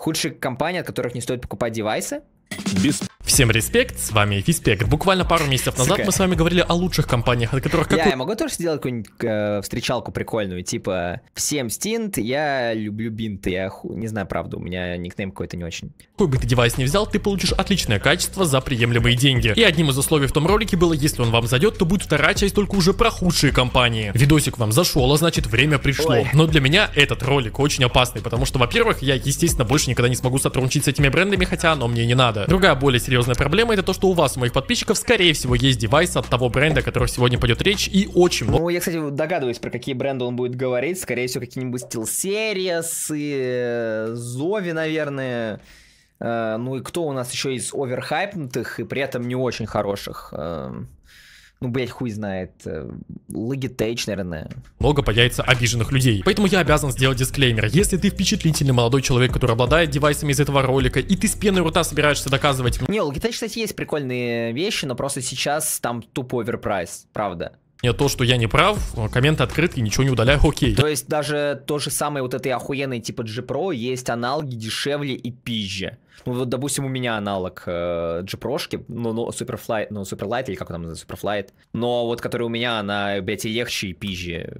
худшие компании, от которых не стоит покупать девайсы. Без... Всем респект, с вами Фиспект. Буквально пару месяцев назад Сука. мы с вами говорили о лучших компаниях, от которых... Как... Я, я могу тоже сделать какую-нибудь э, встречалку прикольную, типа «Всем стинт, я люблю бинты, я ху... не знаю, правда, у меня никнейм какой-то не очень». Какой бы ты девайс не взял, ты получишь отличное качество за приемлемые деньги. И одним из условий в том ролике было, если он вам зайдет, то будет вторая часть только уже про худшие компании. Видосик вам зашел, а значит время пришло. Ой. Но для меня этот ролик очень опасный, потому что, во-первых, я, естественно, больше никогда не смогу сотрудничать с этими брендами, хотя оно мне не надо. Другая более серьезная серьезная проблема, это то, что у вас, у моих подписчиков, скорее всего, есть девайс от того бренда, о котором сегодня пойдет речь, и очень много... Ну, я, кстати, догадываюсь, про какие бренды он будет говорить. Скорее всего, какие-нибудь SteelSeries и э, Зови, наверное. Э, ну и кто у нас еще из оверхайпнутых и при этом не очень хороших? Эм, ну, блять хуй знает, э, Logitech, наверное. Много появится обиженных людей. Поэтому я обязан сделать дисклеймер. Если ты впечатлительный молодой человек, который обладает девайсами из этого ролика, и ты с пеной рта собираешься доказывать... Не, Logitech, кстати, есть прикольные вещи, но просто сейчас там тупо оверпрайс, правда мне то, что я не прав, э, комменты открытки ничего не удаляю, окей. То есть даже то же самое вот этой охуенной типа G-Pro есть аналоги дешевле и пизже. Ну, вот, допустим, у меня аналог э, g ну, ну, Superfly, ну, суперлайт или как он там называется, суперфлайт, но вот, который у меня, она, блядь, легче, и пизже,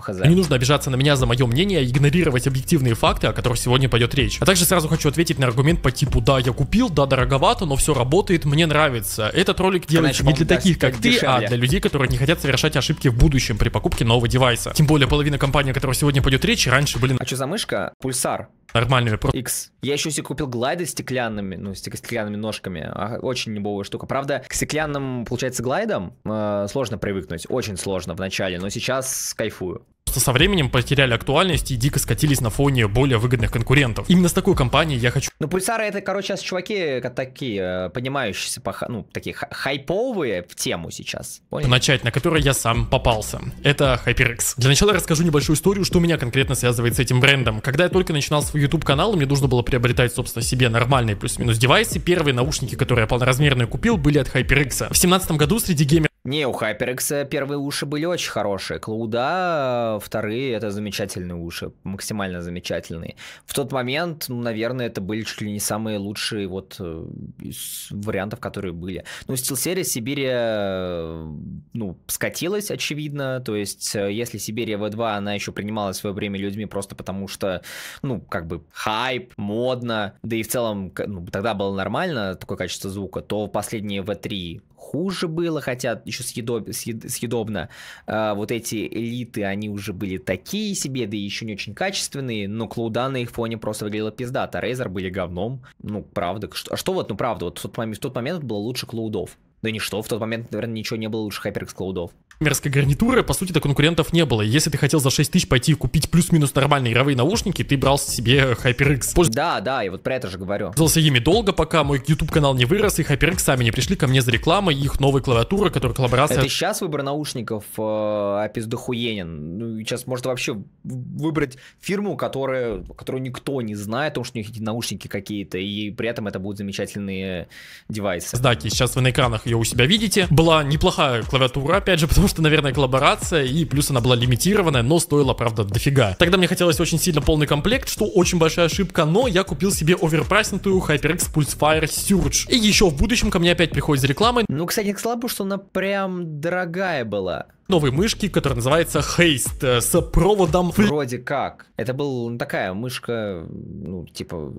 хз. Не нужно обижаться на меня за мое мнение, игнорировать объективные факты, о которых сегодня пойдет речь. А также сразу хочу ответить на аргумент по типу, да, я купил, да, дороговато, но все работает, мне нравится. Этот ролик делается Конечно, не для таких, как ты, а дешевле. а для людей, которые не хотят совершать ошибки в будущем при покупке нового девайса. Тем более, половина компании, о которой сегодня пойдет речь, раньше были... А что за мышка? Пульсар. Нормальными просто. X. Я еще себе купил глайды стеклянными, ну, стеклянными ножками. А, очень небовая штука. Правда, к стеклянным, получается, глайдам э, сложно привыкнуть. Очень сложно вначале, но сейчас кайфую просто со временем потеряли актуальность и дико скатились на фоне более выгодных конкурентов. Именно с такой компанией я хочу... Ну, пульсары это, короче, сейчас чуваки э, такие, э, понимающиеся, ну, такие хайповые в тему сейчас. Понял? Начать, на которой я сам попался. Это HyperX. Для начала расскажу небольшую историю, что меня конкретно связывает с этим брендом. Когда я только начинал свой YouTube канал, мне нужно было приобретать, собственно, себе нормальные плюс-минус девайсы. Первые наушники, которые я полноразмерные купил, были от HyperX. В 2017 году среди геймеров не, у HyperX первые уши были очень хорошие. Клоуда вторые — это замечательные уши, максимально замечательные. В тот момент, ну, наверное, это были чуть ли не самые лучшие вот э, из вариантов, которые были. Ну, SteelSeries Сибири, э, ну, скатилась, очевидно. То есть, э, если Сибирия V2, она еще принималась в свое время людьми просто потому, что, ну, как бы хайп, модно, да и в целом ну, тогда было нормально такое качество звука, то последние V3 похуже было, хотя еще съедоб, съед, съедобно. А, вот эти элиты, они уже были такие себе, да и еще не очень качественные, но Клоуда на их фоне просто выглядела пиздата. Razer были говном. Ну, правда. Что, а что вот, ну, правда, вот в тот момент, в тот момент было лучше Клоудов. Да ну ничто, в тот момент, наверное, ничего не было лучше HyperX Cloud. Мерзкой гарнитуры, по сути-то, конкурентов не было. Если ты хотел за 6 тысяч пойти и купить плюс-минус нормальные игровые наушники, ты брал себе HyperX. Позже... Да, да, и вот про это же говорю. Пользовался ими долго, пока мой YouTube-канал не вырос, и HyperX сами не пришли ко мне за рекламой, их новая клавиатуры, которая коллаборация... Это а сейчас выбор наушников опиздохуенен. Э, а ну, сейчас можно вообще выбрать фирму, которая, которую никто не знает, потому что у них эти наушники какие-то, и при этом это будут замечательные девайсы. Сдаки, сейчас вы на экранах ее ее у себя видите. Была неплохая клавиатура, опять же, потому что, наверное, коллаборация, и плюс она была лимитированная, но стоила, правда, дофига. Тогда мне хотелось очень сильно полный комплект, что очень большая ошибка, но я купил себе оверпрайснутую HyperX Pulse Fire Surge. И еще в будущем ко мне опять приходит реклама. Ну, кстати, слабо, что она прям дорогая была новой мышки, которая называется Хейст э, с проводом... Вроде как. Это была ну, такая мышка, ну, типа,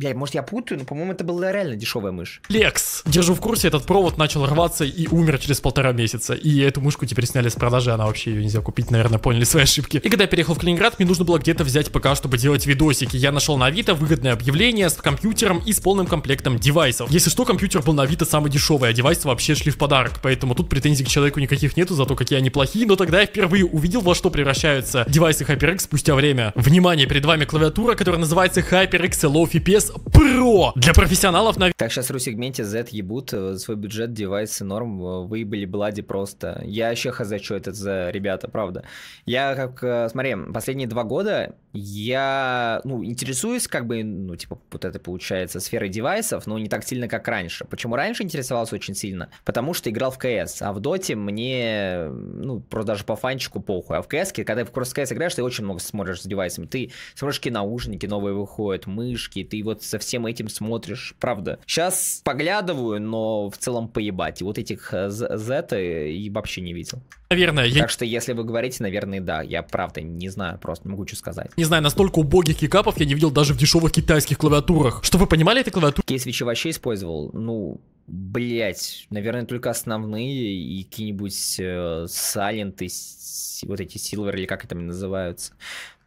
я, может, я путаю, но, по-моему, это была реально дешевая мышь. Лекс! Держу в курсе, этот провод начал рваться и умер через полтора месяца. И эту мышку теперь сняли с продажи, она вообще ее нельзя купить, наверное, поняли свои ошибки. И когда я переехал в Калининград, мне нужно было где-то взять ПК, чтобы делать видосики. Я нашел на Авито выгодное объявление с компьютером и с полным комплектом девайсов. Если что, компьютер был на Авито самый дешевый, а девайсы вообще шли в подарок, поэтому тут претензий к человеку никаких нету, за то, какие они плохие, но тогда я впервые увидел, во что превращаются девайсы HyperX спустя время. Внимание, перед вами клавиатура, которая называется HyperX Low FPS Pro. Для профессионалов на... Так, сейчас в сегменте Z ебут э, свой бюджет, девайсы норм, э, выебали блади просто. Я еще хз, этот за ребята, правда. Я как, э, смотри, последние два года я, ну, интересуюсь как бы, ну, типа, вот это получается, сферой девайсов, но не так сильно, как раньше. Почему раньше интересовался очень сильно? Потому что играл в КС, а в Доте мне Э, ну, просто даже по фанчику похуй. А в кс когда ты в кросс кс играешь, ты очень много смотришь с девайсами. Ты смотришь наушники новые выходят, мышки, ты вот со всем этим смотришь, правда. Сейчас поглядываю, но в целом поебать. И вот этих Z э, э, и вообще не видел. Наверное. Так я... что если вы говорите, наверное, да. Я правда не знаю, просто не могу что сказать. Не знаю, настолько убогих кикапов я не видел даже в дешевых китайских клавиатурах. Что вы понимали, это клавиатура? Кейс вообще использовал, ну, Блять, наверное, только основные и какие-нибудь э, Silent и вот эти Silver или как это называются.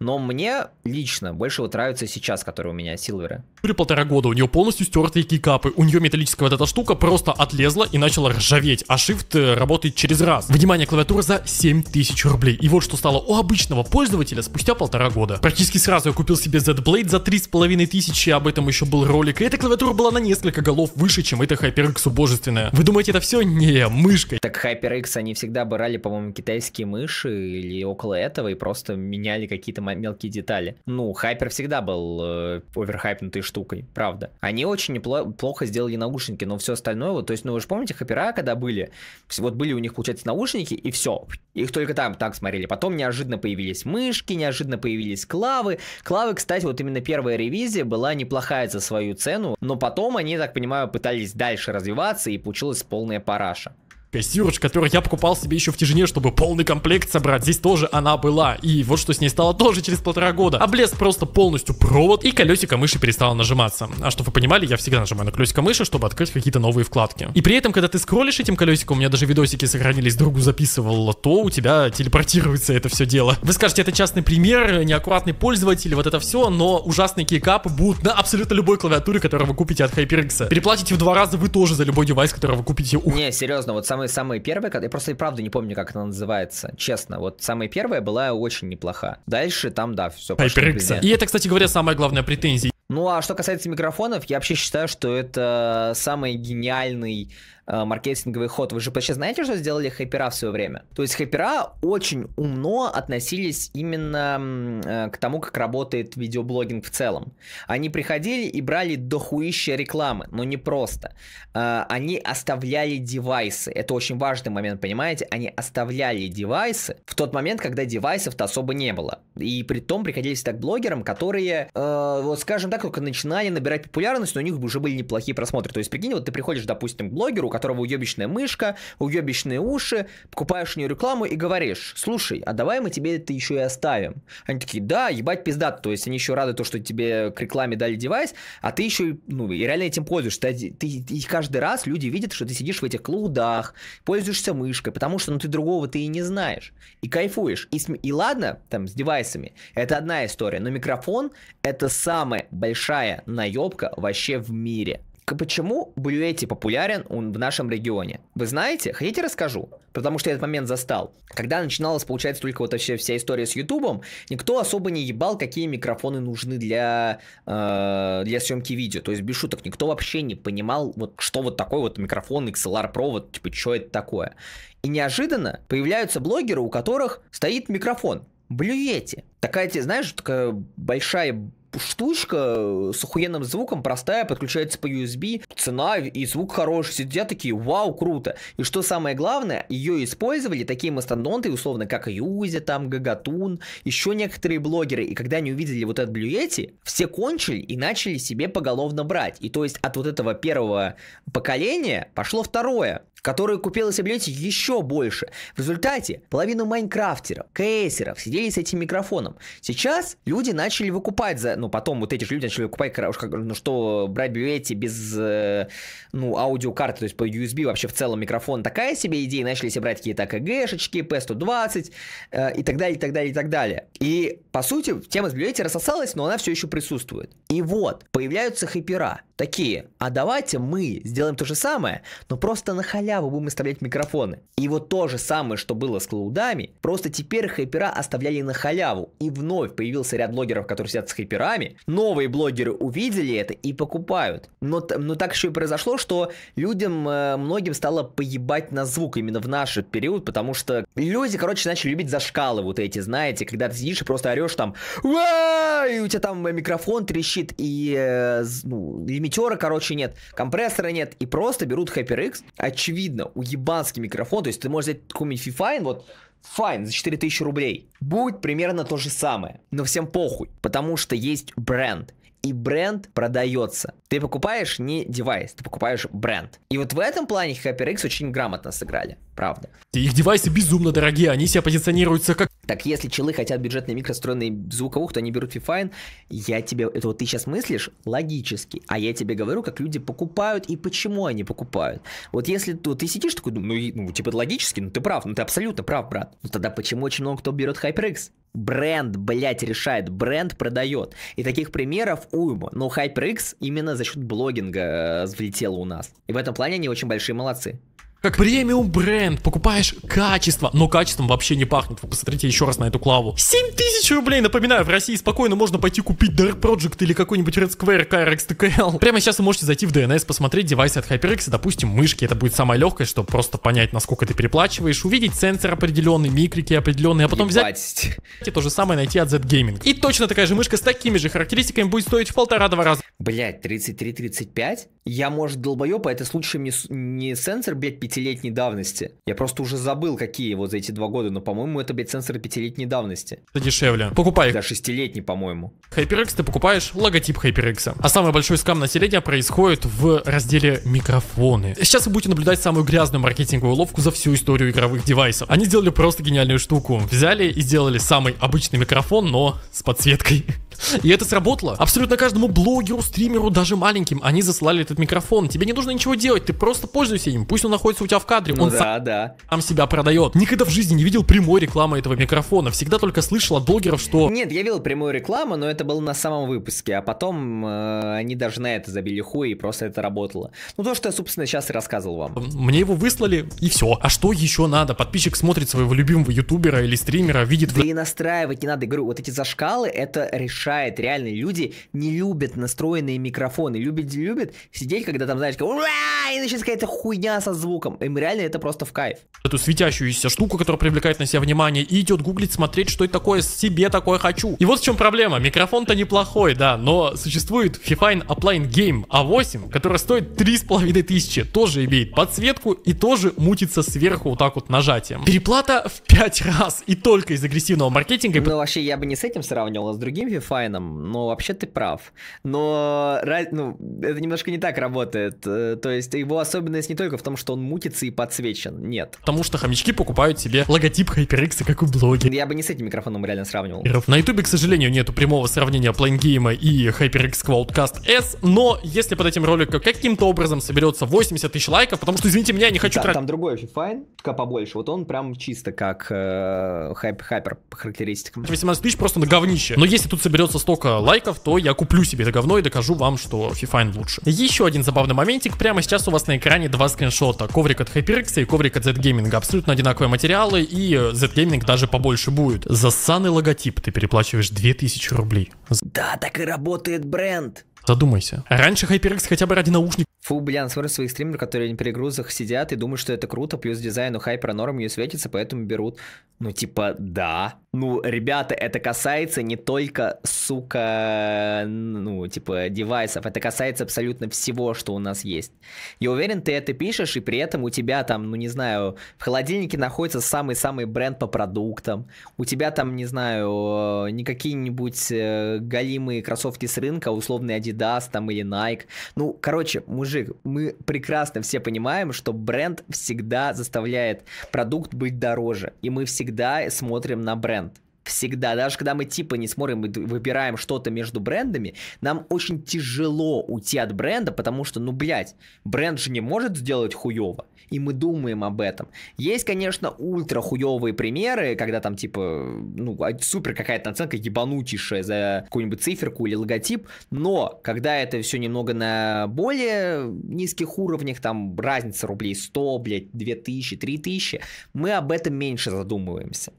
Но мне лично больше вот нравится сейчас, который у меня Силвера. При полтора года у нее полностью стертые кикапы. У нее металлическая вот эта штука просто отлезла и начала ржаветь, а Shift э, работает через раз. Внимание, клавиатура за 7000 рублей. И вот что стало у обычного пользователя спустя полтора года. Практически сразу я купил себе Z-Blade за 3500, об этом еще был ролик. И эта клавиатура была на несколько голов выше, чем эта HyperX убожественная. Вы думаете, это все? Не, мышкой. Так HyperX они всегда брали, по-моему, китайские мыши или около этого и просто меняли какие-то маленькие мелкие детали. Ну, хайпер всегда был э, оверхайпнутой штукой, правда. Они очень непло- плохо сделали наушники, но все остальное, вот, то есть, ну, вы же помните, хайпера, когда были, вот были у них, получается, наушники, и все. Их только там так смотрели. Потом неожиданно появились мышки, неожиданно появились клавы. Клавы, кстати, вот именно первая ревизия была неплохая за свою цену, но потом они, так понимаю, пытались дальше развиваться, и получилась полная параша кассирш, который я покупал себе еще в тяжине, чтобы полный комплект собрать. Здесь тоже она была. И вот что с ней стало тоже через полтора года. Облез просто полностью провод, и колесико мыши перестало нажиматься. А чтобы вы понимали, я всегда нажимаю на колесико мыши, чтобы открыть какие-то новые вкладки. И при этом, когда ты скроллишь этим колесиком, у меня даже видосики сохранились, другу записывал, то у тебя телепортируется это все дело. Вы скажете, это частный пример, неаккуратный пользователь, вот это все, но ужасные кейкапы будут на абсолютно любой клавиатуре, которую вы купите от HyperX. Переплатите в два раза вы тоже за любой девайс, который вы купите. у Не, серьезно, вот самый самые-самые первые, я просто и правда не помню, как она называется, честно. Вот самая первая была очень неплоха. Дальше там, да, все пошло. И это, кстати говоря, самая главная претензия. Ну а что касается микрофонов, я вообще считаю, что это самый гениальный э, маркетинговый ход. Вы же почти знаете, что сделали хайпера в свое время? То есть хайпера очень умно относились именно э, к тому, как работает видеоблогинг в целом. Они приходили и брали дохуище рекламы, но не просто. Э, они оставляли девайсы. Это очень важный момент, понимаете? Они оставляли девайсы в тот момент, когда девайсов-то особо не было. И при том приходились так блогерам, которые, э, вот скажем так, только начинали набирать популярность, но у них уже были неплохие просмотры. То есть, прикинь, вот ты приходишь, допустим, к блогеру, которого уебищная мышка, уебищные уши, покупаешь у нее рекламу и говоришь, слушай, а давай мы тебе это еще и оставим. Они такие, да, ебать пизда, то есть они еще рады то, что тебе к рекламе дали девайс, а ты еще, ну, и реально этим пользуешься. Ты, ты, ты каждый раз люди видят, что ты сидишь в этих клудах, пользуешься мышкой, потому что, ну, ты другого ты и не знаешь, и кайфуешь. И, и ладно, там, с девайсами, это одна история, но микрофон — это самая большая наебка вообще в мире. Почему Блюэти популярен в нашем регионе? Вы знаете? Хотите расскажу? Потому что я этот момент застал. Когда начиналась, получается, только вот вообще вся история с Ютубом, никто особо не ебал, какие микрофоны нужны для, э, для съемки видео. То есть, без шуток, никто вообще не понимал, вот что вот такой вот микрофон, XLR-провод, типа, что это такое. И неожиданно появляются блогеры, у которых стоит микрофон. Блюете. Такая, знаешь, такая большая штучка э, с охуенным звуком, простая, подключается по USB, цена и звук хороший, сидят такие, вау, круто. И что самое главное, ее использовали такие мастодонты, условно, как Юзи, там, Гагатун, еще некоторые блогеры, и когда они увидели вот этот Блюэти, все кончили и начали себе поголовно брать. И то есть от вот этого первого поколения пошло второе, которые купило себе Блюэти еще больше. В результате половину майнкрафтеров, кейсеров сидели с этим микрофоном. Сейчас люди начали выкупать за, ну, ну, потом вот эти же люди начали покупать, ну, что брать Бюэти без, э, ну, аудиокарты, то есть по USB вообще в целом микрофон такая себе идея, начали себе брать какие-то АКГшечки, P120 э, и так далее, и так далее, и так далее. И, по сути, тема с Бюэти рассосалась, но она все еще присутствует. И вот, появляются хипера такие, а давайте мы сделаем то же самое, но просто на халяву будем оставлять микрофоны. И вот то же самое, что было с клаудами, просто теперь хайпера оставляли на халяву. И вновь появился ряд блогеров, которые сидят с хайперами. Новые блогеры увидели это и покупают. Но, но так еще и произошло, что людям, э, многим стало поебать на звук именно в наш период, потому что люди, короче, начали любить зашкалы вот эти, знаете, когда ты сидишь и просто орешь там, и у тебя там микрофон трещит, и э, ну, метеора, короче, нет, компрессора нет, и просто берут HyperX, очевидно, уебанский микрофон, то есть ты можешь взять какой-нибудь Fifine, вот, файн за 4000 рублей. Будет примерно то же самое, но всем похуй, потому что есть бренд и бренд продается. Ты покупаешь не девайс, ты покупаешь бренд. И вот в этом плане HyperX очень грамотно сыграли, правда. Их девайсы безумно дорогие, они себя позиционируются как... Так если челы хотят бюджетные микростроенные звуковух, то они берут Fifine. Я тебе... Это вот ты сейчас мыслишь логически, а я тебе говорю, как люди покупают и почему они покупают. Вот если то ты сидишь такой, ну, ну типа логически, ну ты прав, ну ты абсолютно прав, брат. Ну тогда почему очень много кто берет HyperX? Бренд, блядь, решает, бренд продает. И таких примеров уйма. Но HyperX именно за счет блогинга э, у нас. И в этом плане они очень большие молодцы. Как премиум бренд, покупаешь качество, но качеством вообще не пахнет. Вы посмотрите еще раз на эту клаву. 7000 рублей, напоминаю, в России спокойно можно пойти купить Dark Project или какой-нибудь Red Square KRX TKL. Прямо сейчас вы можете зайти в DNS, посмотреть девайсы от HyperX, допустим, мышки. Это будет самое легкое, чтобы просто понять, насколько ты переплачиваешь, увидеть сенсор определенный, микрики определенные, а потом Ебать. взять и то же самое найти от Z Gaming. И точно такая же мышка с такими же характеристиками будет стоить в полтора-два раза. Блять, 33-35? Я, может, долбоеб, а это случай не, не сенсор, блять, 5 пятилетней давности. Я просто уже забыл, какие его за эти два года, но, по-моему, это, блядь, сенсоры пятилетней давности. Это дешевле. Покупай их. Да, шестилетний, по-моему. HyperX ты покупаешь, логотип HyperX. А самый большой скам населения происходит в разделе микрофоны. Сейчас вы будете наблюдать самую грязную маркетинговую ловку за всю историю игровых девайсов. Они сделали просто гениальную штуку. Взяли и сделали самый обычный микрофон, но с подсветкой. И это сработало. Абсолютно каждому блогеру, стримеру, даже маленьким, они засылали этот микрофон. Тебе не нужно ничего делать, ты просто пользуйся им. Пусть он находится у тебя в кадре. Ну он да, сам, да. сам себя продает. Никогда в жизни не видел прямой рекламы этого микрофона. Всегда только слышал от блогеров, что... Нет, я видел прямую рекламу, но это было на самом выпуске. А потом э, они даже на это забили хуй, и просто это работало. Ну то, что я, собственно, сейчас и рассказывал вам. Мне его выслали, и все. А что еще надо? Подписчик смотрит своего любимого ютубера или стримера, видит... Да и настраивать не надо. Я говорю, вот эти зашкалы, это решение мешает. Реально, люди не любят настроенные микрофоны. Любят, любят сидеть, когда там, знаешь, как, ура! И начинается какая-то хуйня со звуком. Им реально это просто в кайф. Эту светящуюся штуку, которая привлекает на себя внимание, и идет гуглить, смотреть, что это такое, себе такое хочу. И вот в чем проблема. Микрофон-то неплохой, да, но существует Fifine Appline Game A8, а которая стоит 3500, тоже имеет подсветку и тоже мутится сверху вот так вот нажатием. Переплата в 5 раз и только из агрессивного маркетинга. Ну, вообще, я бы не с этим сравнивал, а с другим Fifine файном. Но вообще ты прав. Но ну, это немножко не так работает. Э, то есть его особенность не только в том, что он мутится и подсвечен. Нет. Потому что хомячки покупают себе логотип HyperX, как у блоги. Я бы не с этим микрофоном реально сравнивал. На ютубе, к сожалению, нету прямого сравнения Плейнгейма и HyperX Cloudcast S, но если под этим роликом каким-то образом соберется 80 тысяч лайков, потому что, извините меня, я не хочу да, тратить... Там другой вообще файн, только побольше. Вот он прям чисто как э, хайп-хайпер по характеристикам. 18 тысяч просто на говнище. Но если тут соберется наберется столько лайков, то я куплю себе это говно и докажу вам, что Fifine лучше. Еще один забавный моментик. Прямо сейчас у вас на экране два скриншота. Коврик от HyperX и коврик от Z-Gaming. Абсолютно одинаковые материалы и Z-Gaming даже побольше будет. За Засаный логотип. Ты переплачиваешь 2000 рублей. Да, так и работает бренд. Задумайся. Раньше HyperX хотя бы ради наушников. Фу, блин, смотрю своих стримеров, которые на перегрузах сидят и думают, что это круто, плюс дизайн у хайпера норм ее светится, поэтому берут. Ну, типа, да ну, ребята, это касается не только, сука, ну, типа, девайсов, это касается абсолютно всего, что у нас есть. Я уверен, ты это пишешь, и при этом у тебя там, ну, не знаю, в холодильнике находится самый-самый бренд по продуктам, у тебя там, не знаю, не какие-нибудь э, голимые кроссовки с рынка, условный Adidas там или Nike. Ну, короче, мужик, мы прекрасно все понимаем, что бренд всегда заставляет продукт быть дороже, и мы всегда смотрим на бренд всегда, даже когда мы типа не смотрим и выбираем что-то между брендами, нам очень тяжело уйти от бренда, потому что, ну, блядь, бренд же не может сделать хуево, и мы думаем об этом. Есть, конечно, ультра хуевые примеры, когда там типа, ну, а, супер какая-то оценка ебанутейшая за какую-нибудь циферку или логотип, но когда это все немного на более низких уровнях, там разница рублей 100, блядь, 2000, 3000, мы об этом меньше задумываемся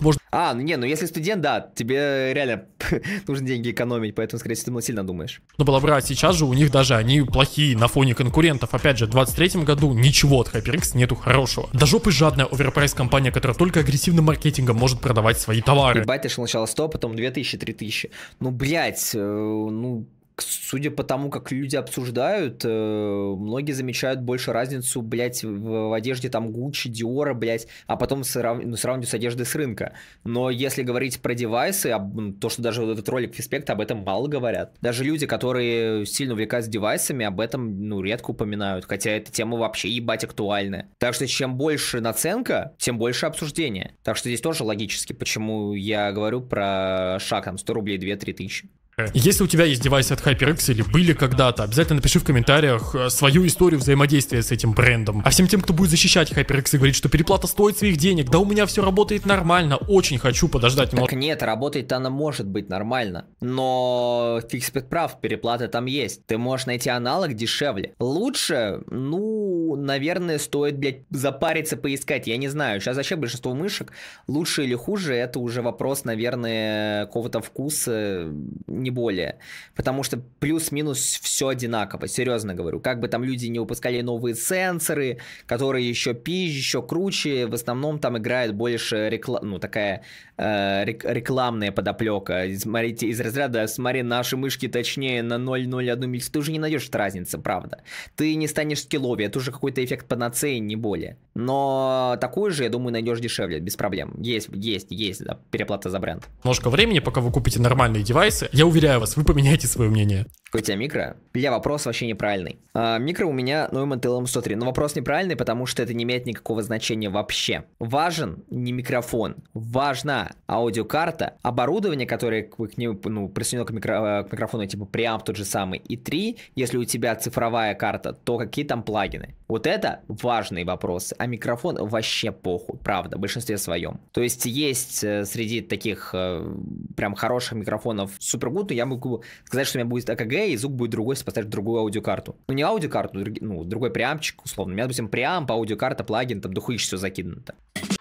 можно... А, ну не, ну если студент, да, тебе реально нужно деньги экономить, поэтому, скорее всего, ты сильно думаешь. Ну, было брать, сейчас же у них даже они плохие на фоне конкурентов. Опять же, в 23 году ничего от HyperX нету хорошего. До жопы жадная оверпрайс компания, которая только агрессивным маркетингом может продавать свои товары. Ебать, ты сначала 100, потом 2000, 3000. Ну, блять, э, ну, судя по тому, как люди обсуждают, э, многие замечают больше разницу, блядь, в, одежде там Гуччи, Диора, блядь, а потом срав... ну, сравнивать с одеждой с рынка. Но если говорить про девайсы, то, что даже вот этот ролик Фиспекта, об этом мало говорят. Даже люди, которые сильно увлекаются девайсами, об этом, ну, редко упоминают, хотя эта тема вообще ебать актуальная. Так что чем больше наценка, тем больше обсуждения. Так что здесь тоже логически, почему я говорю про шаг там 100 рублей, 2-3 тысячи. Если у тебя есть девайсы от HyperX или были когда-то, обязательно напиши в комментариях э, свою историю взаимодействия с этим брендом. А всем тем, кто будет защищать HyperX и говорит, что переплата стоит своих денег, да у меня все работает нормально, очень хочу подождать. Так нет, работает она может быть нормально, но Фикспик прав, переплата там есть. Ты можешь найти аналог дешевле. Лучше, ну, наверное, стоит, блядь, запариться, поискать, я не знаю. Сейчас зачем большинство мышек, лучше или хуже, это уже вопрос, наверное, какого-то вкуса, не более. Потому что плюс-минус все одинаково, серьезно говорю. Как бы там люди не выпускали новые сенсоры, которые еще пизже, еще круче, в основном там играет больше реклам, ну, такая э, рекламная подоплека. Смотрите, из разряда «смотри, наши мышки точнее на 0,01 миль». Ты уже не найдешь разницы, правда. Ты не станешь скиллови, это уже какой-то эффект панацеи, не более. Но такой же, я думаю, найдешь дешевле, без проблем. Есть, есть, есть да, переплата за бренд. Ножка времени, пока вы купите нормальные девайсы. Я уверен, уверяю вас, вы поменяете свое мнение. Какой у тебя микро? Бля, вопрос вообще неправильный. А, микро у меня Neumann TLM-103, но вопрос неправильный, потому что это не имеет никакого значения вообще. Важен не микрофон, важна аудиокарта, оборудование, которое к нему, ну, присоединено к, микро, э, к микрофону, типа прям тот же самый, и три, если у тебя цифровая карта, то какие там плагины. Вот это важный вопрос. а микрофон вообще похуй, правда, в большинстве своем. То есть есть э, среди таких э, прям хороших микрофонов супергуд, я могу сказать, что у меня будет АКГ, и звук будет другой, если поставить другую аудиокарту. Ну не аудиокарту, ну другой преампчик, условно. У меня, допустим, преамп, аудиокарта, плагин, там духуич все закидано.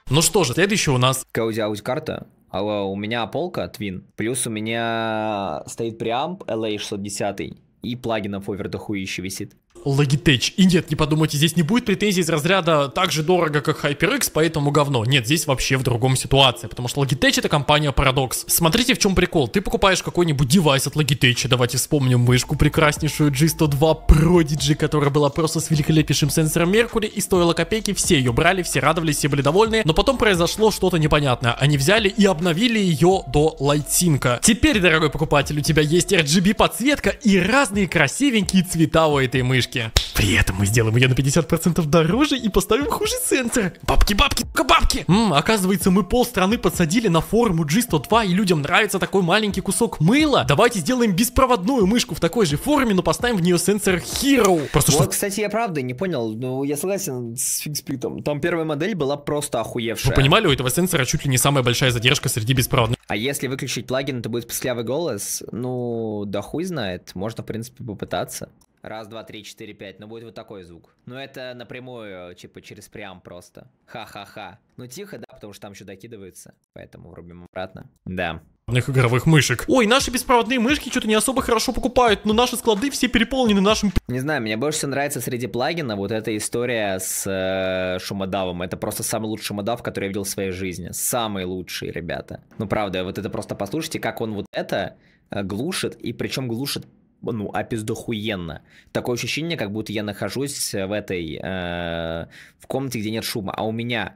Ну что же, следующий у нас... Аудио аудиокарта, а, а у меня полка Twin, плюс у меня стоит преамп LA610 и плагинов овер дохуище висит. Logitech. И нет, не подумайте, здесь не будет претензий из разряда так же дорого, как HyperX, поэтому говно. Нет, здесь вообще в другом ситуации, потому что Logitech это компания Paradox. Смотрите, в чем прикол. Ты покупаешь какой-нибудь девайс от Logitech, давайте вспомним мышку прекраснейшую G102 Prodigy, которая была просто с великолепнейшим сенсором Mercury и стоила копейки, все ее брали, все радовались, все были довольны, но потом произошло что-то непонятное. Они взяли и обновили ее до лайтинка. Теперь, дорогой покупатель, у тебя есть RGB подсветка и разные красивенькие цвета у этой мыши фишки. При этом мы сделаем ее на 50% дороже и поставим хуже сенсор. Бабки, бабки, бабки. Ммм, оказывается, мы полстраны подсадили на форму G102 и людям нравится такой маленький кусок мыла. Давайте сделаем беспроводную мышку в такой же форме, но поставим в нее сенсор Hero. Просто вот, что... кстати, я правда не понял, но ну, я согласен с фиксплитом. Там первая модель была просто охуевшая. Вы понимали, у этого сенсора чуть ли не самая большая задержка среди беспроводных. А если выключить плагин, это будет писклявый голос? Ну, да хуй знает. Можно, в принципе, попытаться. Раз, два, три, четыре, пять. Ну, будет вот такой звук. Но ну, это напрямую, типа, через прям просто. Ха-ха-ха. Ну, тихо, да, потому что там еще докидывается. Поэтому врубим обратно. Да. них игровых мышек. Ой, наши беспроводные мышки что-то не особо хорошо покупают, но наши склады все переполнены нашим... Не знаю, мне больше всего нравится среди плагина вот эта история с э, шумодавом. Это просто самый лучший шумодав, который я видел в своей жизни. Самый лучший, ребята. Ну, правда, вот это просто послушайте, как он вот это э, глушит, и причем глушит ну, опиздохуенно. А Такое ощущение, как будто я нахожусь э, в этой, э, в комнате, где нет шума, а у меня...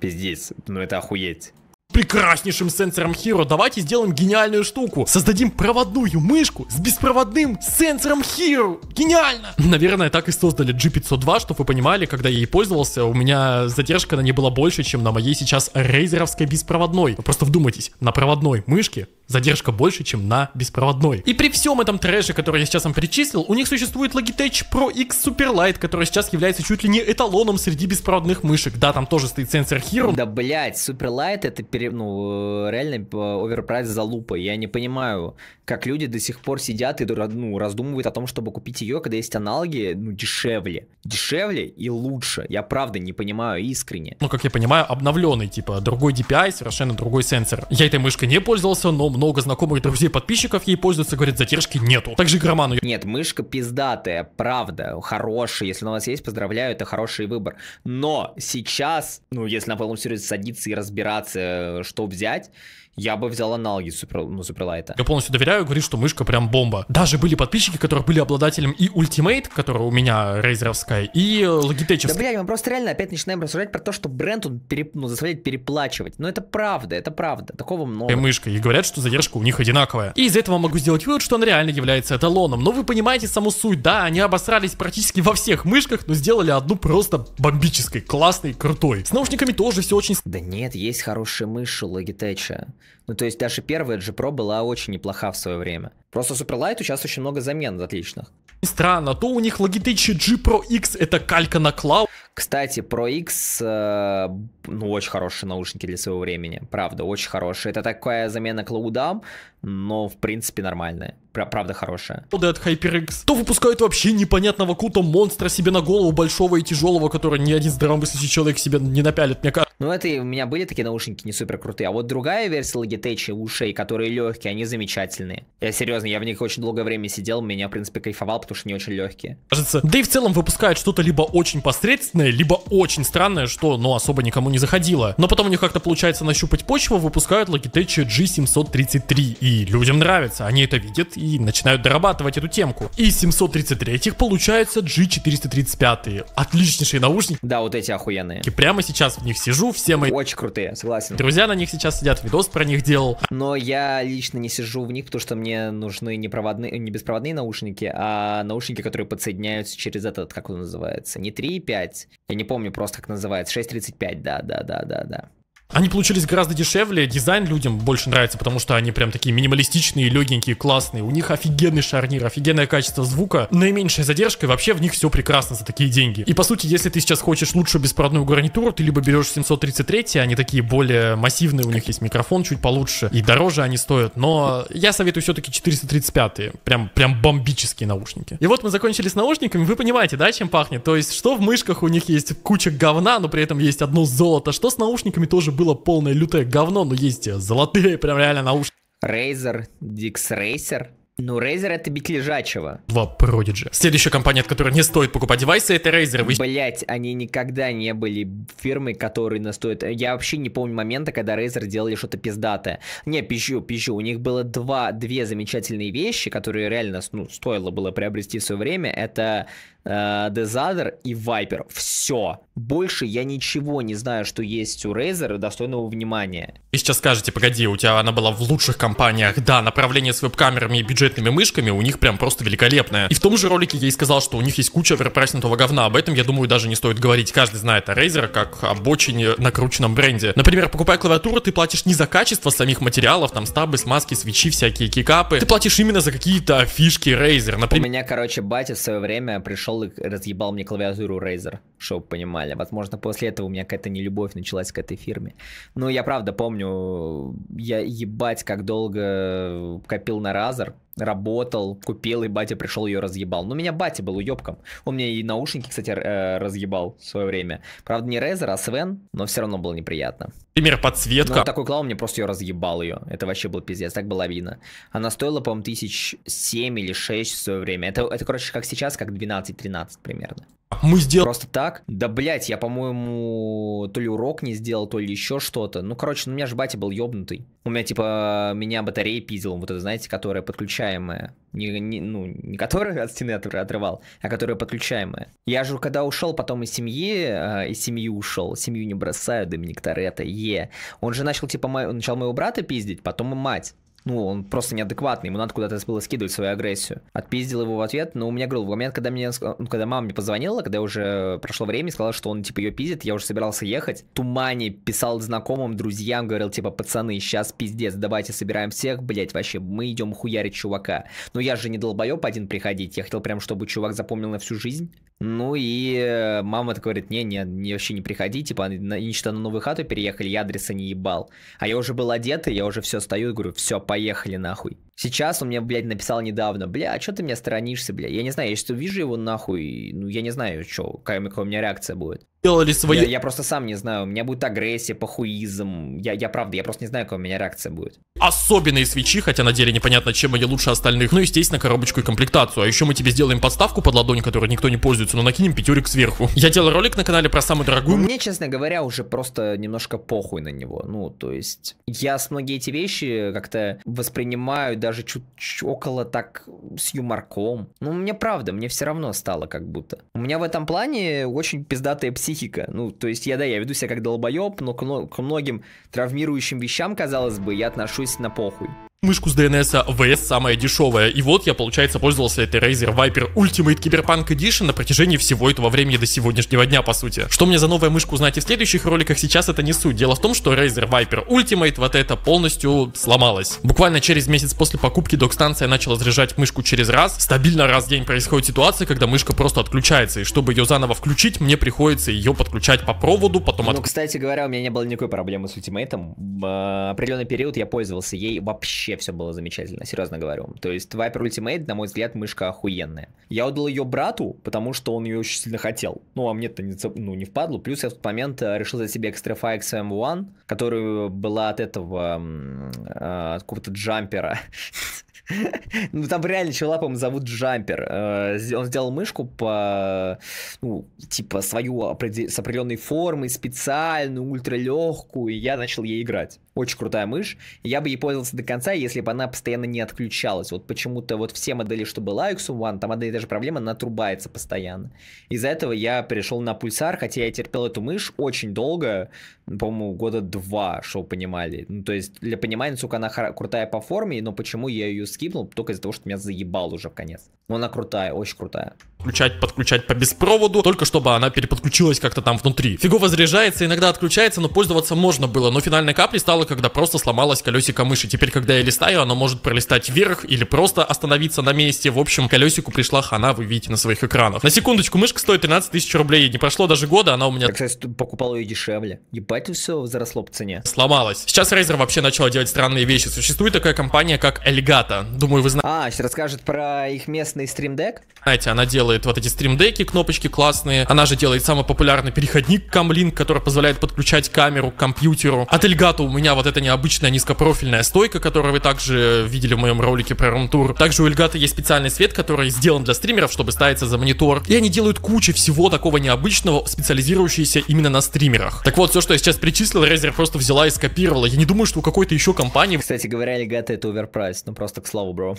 Пиздец, ну это охуеть прекраснейшим сенсором Hero давайте сделаем гениальную штуку. Создадим проводную мышку с беспроводным сенсором Hero. Гениально! Наверное, так и создали G502, чтобы вы понимали, когда я ей пользовался, у меня задержка на ней была больше, чем на моей сейчас рейзеровской беспроводной. Просто вдумайтесь, на проводной мышке задержка больше, чем на беспроводной. И при всем этом трэше, который я сейчас вам перечислил, у них существует Logitech Pro X Superlight, который сейчас является чуть ли не эталоном среди беспроводных мышек. Да, там тоже стоит сенсор Hero. Да, блять, Superlight это пере... ну, э, реально э, оверпрайс за лупой. Я не понимаю, как люди до сих пор сидят и ну, раздумывают о том, чтобы купить ее, когда есть аналоги, ну, дешевле. Дешевле и лучше. Я правда не понимаю искренне. Ну, как я понимаю, обновленный, типа, другой DPI, совершенно другой сенсор. Я этой мышкой не пользовался, но много знакомых, друзей, подписчиков ей пользуются, говорят, задержки нету. Также громану. Нет, мышка пиздатая, правда, хорошая. Если у вас есть, поздравляю, это хороший выбор. Но сейчас, ну, если на полном серьезе садиться и разбираться, э, что взять, я бы взял аналоги супер, ну, Суперлайта. Я полностью доверяю, говорит, что мышка прям бомба. Даже были подписчики, которые были обладателем и Ultimate, которая у меня рейзеровская, и э, Logitech. Да, блядь, мы просто реально опять начинаем рассуждать про то, что бренд, он пере, ну, заставляет переплачивать. Но это правда, это правда. Такого много. И мышка. И говорят, что задержка у них одинаковая. И из этого могу сделать вывод, что он реально является эталоном. Но вы понимаете саму суть. Да, они обосрались практически во всех мышках, но сделали одну просто бомбической, классной, крутой. С наушниками тоже все очень... Да нет, есть хорошие мыши Logitech. Ну, то есть даже первая G Pro была очень неплоха в свое время. Просто Superlight сейчас очень много замен отличных. странно, а то у них Logitech G Pro X это калька на Клау. Кстати, Pro X, э, ну, очень хорошие наушники для своего времени. Правда, очень хорошие. Это такая замена клаудам, но, в принципе, нормальная. Пр правда, хорошая. Да, от HyperX. То выпускает вообще непонятного кута монстра себе на голову большого и тяжелого, который ни один здравомыслящий человек себе не напялит, мне кажется. Ну, это у меня были такие наушники не супер крутые. А вот другая версия Logitech ушей, которые легкие, они замечательные. Я серьезно, я в них очень долгое время сидел, меня, в принципе, кайфовал, потому что они очень легкие. Кажется, да и в целом выпускают что-то либо очень посредственное, либо очень странное, что, ну, особо никому не заходило. Но потом у них как-то получается нащупать почву, выпускают Logitech G733, и людям нравится, они это видят и начинают дорабатывать эту темку. И 733 получается G435, отличнейшие наушники. Да, вот эти охуенные. И прямо сейчас в них сижу, сижу, все мои... Очень крутые, согласен. Друзья на них сейчас сидят, видос про них делал. Но я лично не сижу в них, потому что мне нужны не, проводные, не беспроводные наушники, а наушники, которые подсоединяются через этот, как он называется, не 3,5, я не помню просто, как называется, 6,35, да-да-да-да-да. Они получились гораздо дешевле, дизайн людям больше нравится, потому что они прям такие минималистичные, легенькие, классные. У них офигенный шарнир, офигенное качество звука, наименьшая задержка, и вообще в них все прекрасно за такие деньги. И по сути, если ты сейчас хочешь лучшую беспроводную гарнитуру, ты либо берешь 733, они такие более массивные, у них есть микрофон чуть получше, и дороже они стоят, но я советую все-таки 435, прям, прям бомбические наушники. И вот мы закончили с наушниками, вы понимаете, да, чем пахнет? То есть, что в мышках у них есть куча говна, но при этом есть одно золото, что с наушниками тоже было полное лютое говно, но есть э, золотые прям реально наушники. Razer, Dix Racer. Ну, Razer это бить лежачего. Два Prodigy. Следующая компания, от которой не стоит покупать девайсы, это Razer. Вы... Блять, они никогда не были фирмой, которой на стоит... Я вообще не помню момента, когда Razer делали что-то пиздатое. Не, пизжу, пизжу. У них было два, две замечательные вещи, которые реально ну, стоило было приобрести в свое время. Это Дезадер э, и Вайпер. Все. Больше я ничего не знаю, что есть у Razer достойного внимания. И сейчас скажете, погоди, у тебя она была в лучших компаниях. Да, направление с веб-камерами и бюджетными мышками у них прям просто великолепное. И в том же ролике я и сказал, что у них есть куча оверпрайснутого говна. Об этом, я думаю, даже не стоит говорить. Каждый знает о Razer как об очень накрученном бренде. Например, покупая клавиатуру, ты платишь не за качество самих материалов, там стабы, смазки, свечи, всякие кикапы. Ты платишь именно за какие-то фишки Razer. Например... У меня, короче, батя в свое время пришел взял и разъебал мне клавиатуру Razer, чтобы вы понимали. Возможно, после этого у меня какая-то нелюбовь началась к этой фирме. Но ну, я правда помню, я ебать как долго копил на Razer, работал, купил, и батя пришел ее разъебал. Но ну, у меня батя был уебком. Он мне и наушники, кстати, э, разъебал в свое время. Правда, не резер а Свен, но все равно было неприятно. Пример подсветка. Но ну, такой клал мне просто ее разъебал ее. Это вообще был пиздец, так была видно. Она стоила, по-моему, тысяч семь или шесть в свое время. Это, это, короче, как сейчас, как 12-13 примерно. А мы сделали. Просто так? Да, блять, я, по-моему, то ли урок не сделал, то ли еще что-то. Ну, короче, ну, у меня же батя был ёбнутый. У меня, типа, меня батарея пиздил вот это, знаете, которая подключает подключаемая. Не, не, ну, не которую от стены отрывал, а которая подключаемая. Я же когда ушел потом из семьи, э, из семьи ушел, семью не бросаю, Доминик Торетто, е. Он же начал, типа, мой, начал моего брата пиздить, потом и мать ну, он просто неадекватный, ему надо куда-то было скидывать свою агрессию. Отпиздил его в ответ, но у меня, говорил, в момент, когда, мне, ну, когда мама мне позвонила, когда уже прошло время, сказала, что он, типа, ее пиздит, я уже собирался ехать, тумане писал знакомым, друзьям, говорил, типа, пацаны, сейчас пиздец, давайте собираем всех, блять, вообще, мы идем хуярить чувака. Но я же не долбоеб один приходить, я хотел прям, чтобы чувак запомнил на всю жизнь. Ну и э, мама так говорит, не, не, не вообще не приходи, типа, они, они что, на новую хату переехали, я адреса не ебал. А я уже был одет, и я уже все стою, говорю, все, поехали поехали нахуй. Сейчас он мне, блядь, написал недавно, бля, а что ты меня сторонишься, бля? Я не знаю, я что вижу его нахуй, ну я не знаю, что, какая, какая у меня реакция будет. Делали свои... Я, я просто сам не знаю, у меня будет агрессия, похуизм, я, я правда, я просто не знаю, какая у меня реакция будет. Особенные свечи, хотя на деле непонятно, чем они лучше остальных, ну естественно коробочку и комплектацию, а еще мы тебе сделаем подставку под ладонь, которой никто не пользуется, но накинем пятерик сверху. Я делал ролик на канале про самую дорогую... Ну, мне, честно говоря, уже просто немножко похуй на него, ну то есть я с многие эти вещи как-то воспринимаю, даже чуть, чуть около так с юморком. Ну, мне правда, мне все равно стало как будто. У меня в этом плане очень пиздатая психика. Ну, то есть я, да, я веду себя как долбоеб, но к, к многим травмирующим вещам, казалось бы, я отношусь на похуй мышку с DNS VS а самая дешевая. И вот я, получается, пользовался этой Razer Viper Ultimate Cyberpunk Edition на протяжении всего этого времени до сегодняшнего дня, по сути. Что мне за новая мышка узнаете в следующих роликах, сейчас это не суть. Дело в том, что Razer Viper Ultimate вот это полностью сломалась. Буквально через месяц после покупки док-станция начала заряжать мышку через раз. Стабильно раз в день происходит ситуация, когда мышка просто отключается, и чтобы ее заново включить, мне приходится ее подключать по проводу, потом... От... Ну, кстати говоря, у меня не было никакой проблемы с ультимейтом. В а, определенный период я пользовался ей вообще вообще все было замечательно, серьезно говорю. То есть Viper Ultimate, на мой взгляд, мышка охуенная. Я отдал ее брату, потому что он ее очень сильно хотел. Ну, а мне-то не, ну, не впадло. Плюс я в тот момент э, решил за себе Extra Fire XM1, которая была от этого э, от какого-то джампера. Ну, там реально чела, по зовут Джампер. Э, он сделал мышку по, ну, типа, свою с определенной формой, специальную, ультралегкую, и я начал ей играть. Очень крутая мышь. Я бы ей пользовался до конца, если бы она постоянно не отключалась. Вот почему-то вот все модели, что была XM1, там одна и та же проблема, она трубается постоянно. Из-за этого я перешел на пульсар, хотя я терпел эту мышь очень долго, по-моему, года два, что вы понимали. Ну, то есть, для понимания, сука она крутая по форме, но почему я ее скипнул, только из-за того, что меня заебал уже в конец. Но она крутая, очень крутая. Включать, подключать по беспроводу, только чтобы она переподключилась как-то там внутри. Фигово заряжается, иногда отключается, но пользоваться можно было. Но финальной каплей стало когда просто сломалось колесико мыши. Теперь, когда я листаю, оно может пролистать вверх или просто остановиться на месте. В общем, колесику пришла хана, вы видите на своих экранах. На секундочку, мышка стоит 13 тысяч рублей. Не прошло даже года, она у меня... Я, кстати, покупал ее дешевле. Ебать, все возросло по цене. Сломалась. Сейчас Razer вообще начала делать странные вещи. Существует такая компания, как Elgato. Думаю, вы знаете. А, сейчас расскажет про их местный стримдек. Знаете, она делает вот эти стримдеки, кнопочки классные. Она же делает самый популярный переходник Камлин, который позволяет подключать камеру к компьютеру. От Elgato у меня вот эта необычная низкопрофильная стойка, которую вы также э, видели в моем ролике про румтур. Также у Эльгата есть специальный свет, который сделан для стримеров, чтобы ставиться за монитор. И они делают кучу всего такого необычного, специализирующиеся именно на стримерах. Так вот, все, что я сейчас перечислил, Razer просто взяла и скопировала. Я не думаю, что у какой-то еще компании... Кстати говоря, Эльгата это оверпрайс, ну просто к слову, бро.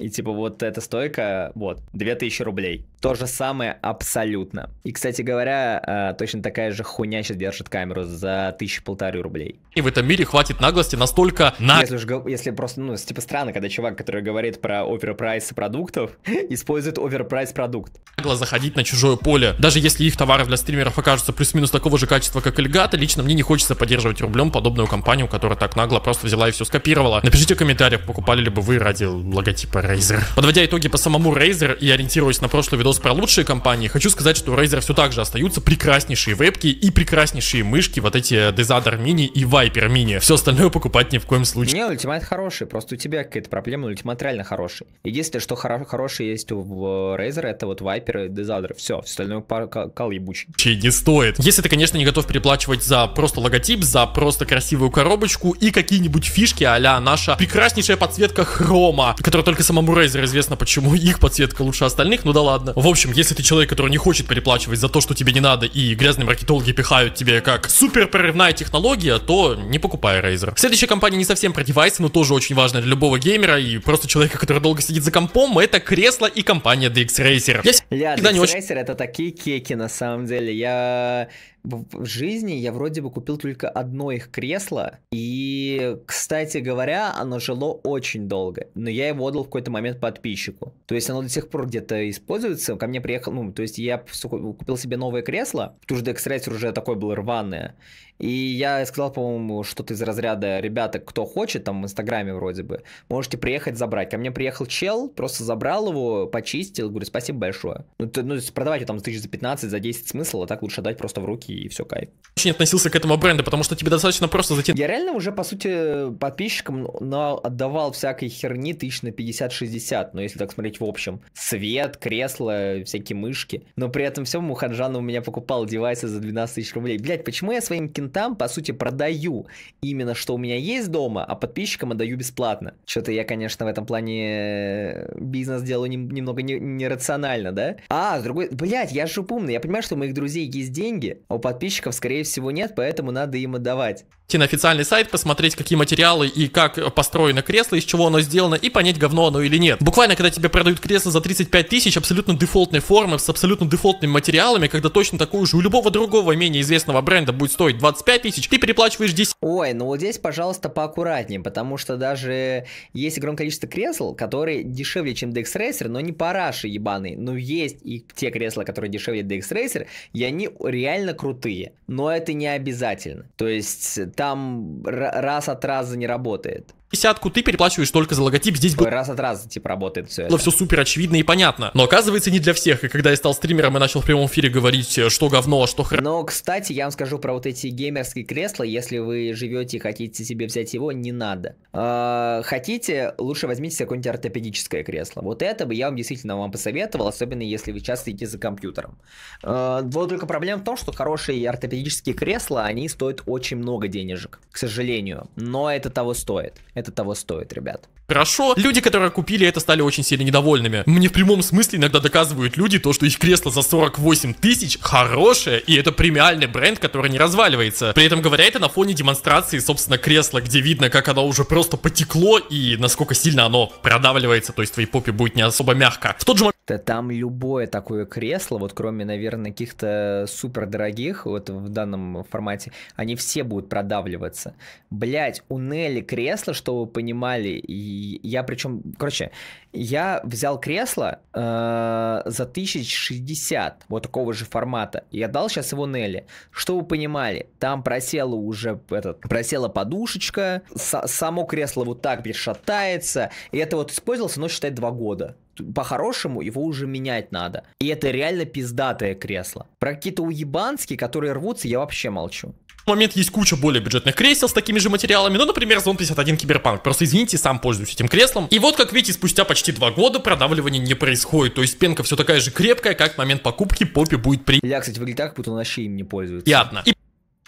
И типа вот эта стойка, вот, 2000 рублей. То же самое абсолютно. И, кстати говоря, а, точно такая же хуйня сейчас держит камеру за тысячу полторы рублей. И в этом мире хватит наглости настолько на... Если, уж, если просто, ну, типа странно, когда чувак, который говорит про оверпрайс продуктов, использует оверпрайс продукт нагло заходить на чужое поле. Даже если их товары для стримеров окажутся плюс-минус такого же качества, как Эльгата, лично мне не хочется поддерживать рублем подобную компанию, которая так нагло просто взяла и все скопировала. Напишите в комментариях, покупали ли бы вы ради логотипа Razer. Подводя итоги по самому Razer и ориентируясь на прошлый видос про лучшие компании, хочу сказать, что у Razer все так же остаются прекраснейшие вебки и прекраснейшие мышки, вот эти Desador Mini и Viper Mini. Все остальное покупать ни в коем случае. Не, ультимат хороший, просто у тебя какая-то проблема, ультимат реально хороший. Единственное, что хоро хорошее есть у Razer, это вот Viper снайперы, дезадеры, все, остальное пар кал ебучий. Не стоит. Если ты, конечно, не готов переплачивать за просто логотип, за просто красивую коробочку и какие-нибудь фишки а наша прекраснейшая подсветка хрома, которая только самому Razer известно, почему их подсветка лучше остальных, ну да ладно. В общем, если ты человек, который не хочет переплачивать за то, что тебе не надо, и грязные маркетологи пихают тебе как супер прорывная технология, то не покупай Razer. Следующая компания не совсем про девайсы, но тоже очень важная для любого геймера и просто человека, который долго сидит за компом, это кресло и компания DX Racer. Я... Бля, Когда не очень... это такие кеки, на самом деле. Я в жизни я вроде бы купил только одно их кресло, и, кстати говоря, оно жило очень долго, но я его отдал в какой-то момент подписчику. То есть оно до сих пор где-то используется, ко мне приехал, ну, то есть я купил себе новое кресло, потому что Dextracer уже такое было рваное, и я сказал, по-моему, что-то из разряда, ребята, кто хочет, там в Инстаграме вроде бы, можете приехать забрать. Ко мне приехал чел, просто забрал его, почистил, говорю, спасибо большое. Ну, ну то, ну продавать его там за тысяч за 15, за 10 смысла, а так лучше дать просто в руки ссылки и все кайф. Очень относился к этому бренду, потому что тебе достаточно просто зайти. Я реально уже, по сути, подписчикам но отдавал всякой херни тысяч на 50-60, но ну, если так смотреть в общем. Свет, кресло, всякие мышки. Но при этом все Муханжан у меня покупал девайсы за 12 тысяч рублей. Блять, почему я своим кентам, по сути, продаю именно что у меня есть дома, а подписчикам отдаю бесплатно? Что-то я, конечно, в этом плане э, бизнес делаю немного нерационально, да? А, с другой... Блять, я же умный, я понимаю, что у моих друзей есть деньги, а подписчиков, скорее всего, нет, поэтому надо им отдавать идти на официальный сайт, посмотреть, какие материалы и как построено кресло, из чего оно сделано, и понять, говно оно или нет. Буквально, когда тебе продают кресло за 35 тысяч абсолютно дефолтной формы, с абсолютно дефолтными материалами, когда точно такую же у любого другого менее известного бренда будет стоить 25 тысяч, ты переплачиваешь 10. Ой, ну вот здесь, пожалуйста, поаккуратнее, потому что даже есть огромное количество кресел, которые дешевле, чем DX Racer, но не параши ебаные. Но есть и те кресла, которые дешевле DX Racer, и они реально крутые. Но это не обязательно. То есть там раз от раза не работает десятку, ты переплачиваешь только за логотип. Здесь был... Раз от раза, типа, работает все это. Но все супер очевидно и понятно. Но оказывается, не для всех. И когда я стал стримером и начал в прямом эфире говорить, э, что говно, а что хрен. Но, кстати, я вам скажу про вот эти геймерские кресла. Если вы живете и хотите себе взять его, не надо. А, хотите, лучше возьмите какое-нибудь ортопедическое кресло. Вот это бы я вам действительно вам посоветовал, особенно если вы часто сидите за компьютером. А, вот только проблема в том, что хорошие ортопедические кресла, они стоят очень много денежек, к сожалению. Но это того стоит. Это того стоит, ребят. Хорошо. Люди, которые купили это, стали очень сильно недовольными. Мне в прямом смысле иногда доказывают люди то, что их кресло за 48 тысяч хорошее, и это премиальный бренд, который не разваливается. При этом говоря это на фоне демонстрации, собственно, кресла, где видно, как оно уже просто потекло и насколько сильно оно продавливается, то есть твоей попе будет не особо мягко. В тот же момент там любое такое кресло, вот кроме, наверное, каких-то супер дорогих, вот в данном формате, они все будут продавливаться. Блять, у Нелли кресло, что вы понимали, и я причем, короче, я взял кресло э, за 1060, вот такого же формата, я дал сейчас его Нелли. Что вы понимали, там просела уже, этот, просела подушечка, само кресло вот так перешатается, и это вот использовалось, но считай два года по-хорошему его уже менять надо. И это реально пиздатое кресло. Про какие-то уебанские, которые рвутся, я вообще молчу момент есть куча более бюджетных кресел с такими же материалами, ну, например, Zone 51 Киберпанк. Просто извините, сам пользуюсь этим креслом. И вот, как видите, спустя почти два года продавливание не происходит, то есть пенка все такая же крепкая, как в момент покупки Поппи будет при... Я, кстати, выглядит так, будто он вообще им не пользуется. Приятно. И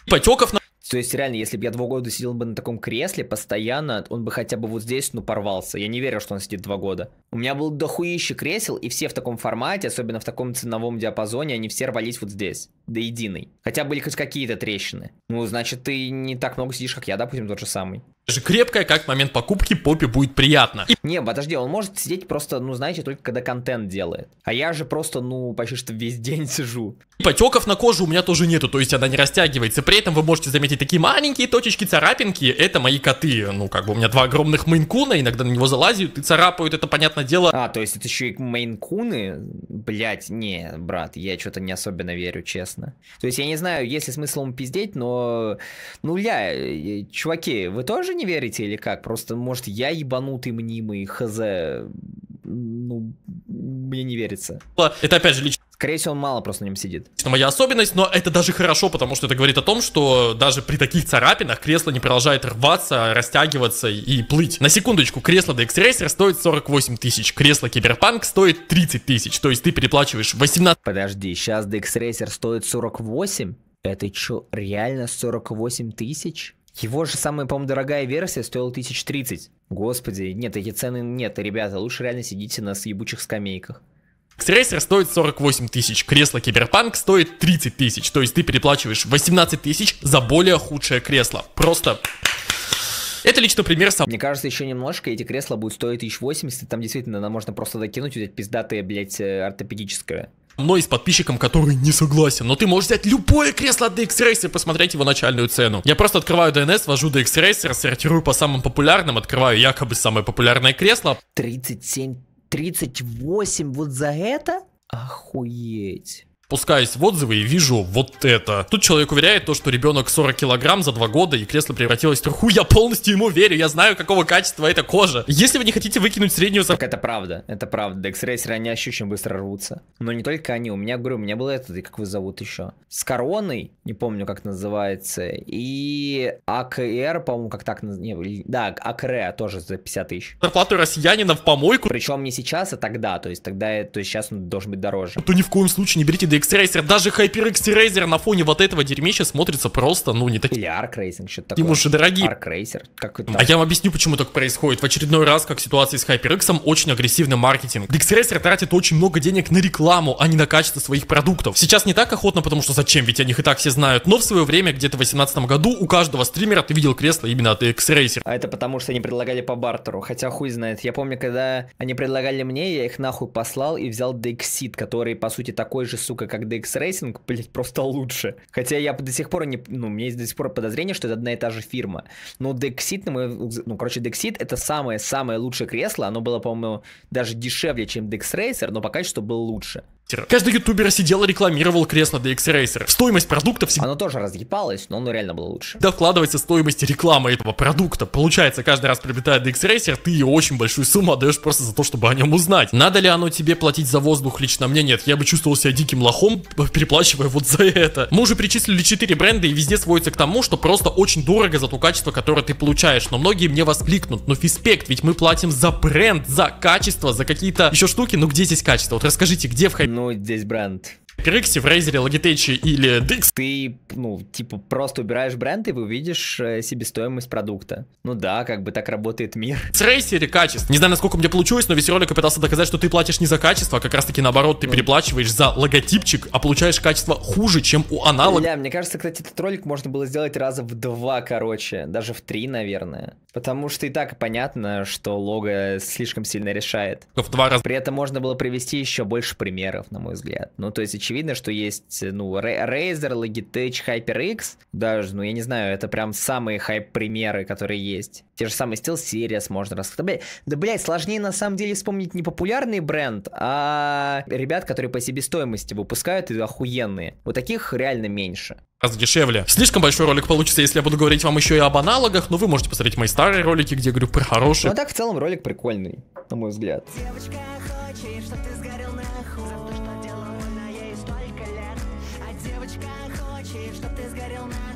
потеков на то есть, реально, если бы я два года сидел бы на таком кресле постоянно, он бы хотя бы вот здесь, ну, порвался. Я не верю, что он сидит два года. У меня был дохуище кресел, и все в таком формате, особенно в таком ценовом диапазоне, они все рвались вот здесь, до единой. Хотя были хоть какие-то трещины. Ну, значит, ты не так много сидишь, как я, допустим, тот же самый же крепкая, как в момент покупки попе будет приятно. И... Не, подожди, он может сидеть просто, ну, знаете, только когда контент делает. А я же просто, ну, почти что весь день сижу. И потеков на коже у меня тоже нету, то есть она не растягивается. При этом вы можете заметить такие маленькие точечки, царапинки. Это мои коты. Ну, как бы у меня два огромных мейнкуна, иногда на него залазят и царапают, это понятное дело. А, то есть это еще и мейнкуны? Блять, не, брат, я что-то не особенно верю, честно. То есть я не знаю, есть ли смысл ему пиздеть, но... Ну, ля, э, чуваки, вы тоже тоже не верите или как? Просто, может, я ебанутый мнимый, хз. Ну, мне не верится. Это опять же лично. Скорее всего, он мало просто на нем сидит. Это моя особенность, но это даже хорошо, потому что это говорит о том, что даже при таких царапинах кресло не продолжает рваться, растягиваться и плыть. На секундочку, кресло DX Racer стоит 48 тысяч, кресло Киберпанк стоит 30 тысяч, то есть ты переплачиваешь 18... Подожди, сейчас DX Racer стоит 48? Это чё, реально 48 тысяч? Его же самая, по-моему, дорогая версия стоила 1030. Господи, нет, эти цены нет, ребята, лучше реально сидите на съебучих скамейках. X-Racer стоит 48 тысяч, кресло Киберпанк стоит 30 тысяч, то есть ты переплачиваешь 18 тысяч за более худшее кресло. Просто... Это лично пример сам. Мне кажется, еще немножко эти кресла будут стоить 1080, там действительно нам можно просто докинуть, взять пиздатые, блять, э, ортопедическое мной с подписчиком, который не согласен. Но ты можешь взять любое кресло от DX Racer и посмотреть его начальную цену. Я просто открываю DNS, ввожу DX Racer, сортирую по самым популярным, открываю якобы самое популярное кресло. 37, 38 вот за это? Охуеть спускаюсь в отзывы и вижу вот это. Тут человек уверяет то, что ребенок 40 килограмм за два года и кресло превратилось в труху. Я полностью ему верю, я знаю, какого качества эта кожа. Если вы не хотите выкинуть среднюю... Так это правда, это правда. Дексрейсеры, они ощущенно быстро рвутся. Но не только они, у меня, говорю, у меня был этот, как вы зовут еще, с короной, не помню, как называется, и АКР, по-моему, как так не, да, АКР тоже за 50 тысяч. Зарплату россиянина в помойку. Причем не сейчас, а тогда, то есть тогда, э, то есть сейчас он должен быть дороже. То ни в коем случае не берите DX X-Racer, даже HyperX Razer на фоне вот этого дерьмища смотрится просто, ну, не так... Или Arc Racing, что-то такое. Ему же дорогие. Arc Racer. Как это? А я вам объясню, почему так происходит. В очередной раз, как ситуация с HyperX, очень агрессивный маркетинг. X-Racer тратит очень много денег на рекламу, а не на качество своих продуктов. Сейчас не так охотно, потому что зачем, ведь о них и так все знают. Но в свое время, где-то в 2018 году, у каждого стримера ты видел кресло именно от X-Racer. А это потому, что они предлагали по бартеру, хотя хуй знает. Я помню, когда они предлагали мне, я их нахуй послал и взял DXit, который, по сути, такой же, сука, как DX Racing, блядь, просто лучше. Хотя я до сих пор не... Ну, у меня есть до сих пор подозрение, что это одна и та же фирма. Но Dexit, ну, ну короче, Dexit это самое-самое лучшее кресло. Оно было, по-моему, даже дешевле, чем DX Racer, но по качеству было лучше. Каждый ютубер сидел и рекламировал крест на DX Racer. Стоимость продуктов всегда... Оно тоже разъебалось, но оно реально было лучше. Да вкладывается стоимость рекламы этого продукта. Получается, каждый раз приобретая DX Racer, ты очень большую сумму отдаешь просто за то, чтобы о нем узнать. Надо ли оно тебе платить за воздух? Лично мне нет. Я бы чувствовал себя диким лохом, переплачивая вот за это. Мы уже перечислили 4 бренда и везде сводится к тому, что просто очень дорого за то качество, которое ты получаешь. Но многие мне воскликнут. Но «Ну, фиспект, ведь мы платим за бренд, за качество, за какие-то еще штуки. Ну где здесь качество? Вот расскажите, где в хай упомянуть здесь бренд. RX, в Razer, Logitech или DX. Ты, ну, типа, просто убираешь бренд и вы увидишь э, себестоимость продукта. Ну да, как бы так работает мир. С Razer качество. Не знаю, насколько мне получилось, но весь ролик я пытался доказать, что ты платишь не за качество, а как раз таки наоборот, ты ну. переплачиваешь за логотипчик, а получаешь качество хуже, чем у аналога. Да, мне кажется, кстати, этот ролик можно было сделать раза в два короче, даже в три, наверное. Потому что и так понятно, что лого слишком сильно решает. В два раза. При этом можно было привести еще больше примеров, на мой взгляд. Ну, то есть, очевидно, что есть, э, ну, Razer, Logitech, HyperX, даже, ну, я не знаю, это прям самые хайп-примеры, которые есть. Те же самые Steel Series можно рассказать. Да, блядь, сложнее на самом деле вспомнить не популярный бренд, а ребят, которые по себестоимости выпускают и охуенные. Вот таких реально меньше раз дешевле. Слишком большой ролик получится, если я буду говорить вам еще и об аналогах, но вы можете посмотреть мои старые ролики, где я говорю про хорошие. Ну а так в целом ролик прикольный, на мой взгляд. Девочка хочет, чтоб ты сгорел на Девочка хочет, чтоб ты сгорел на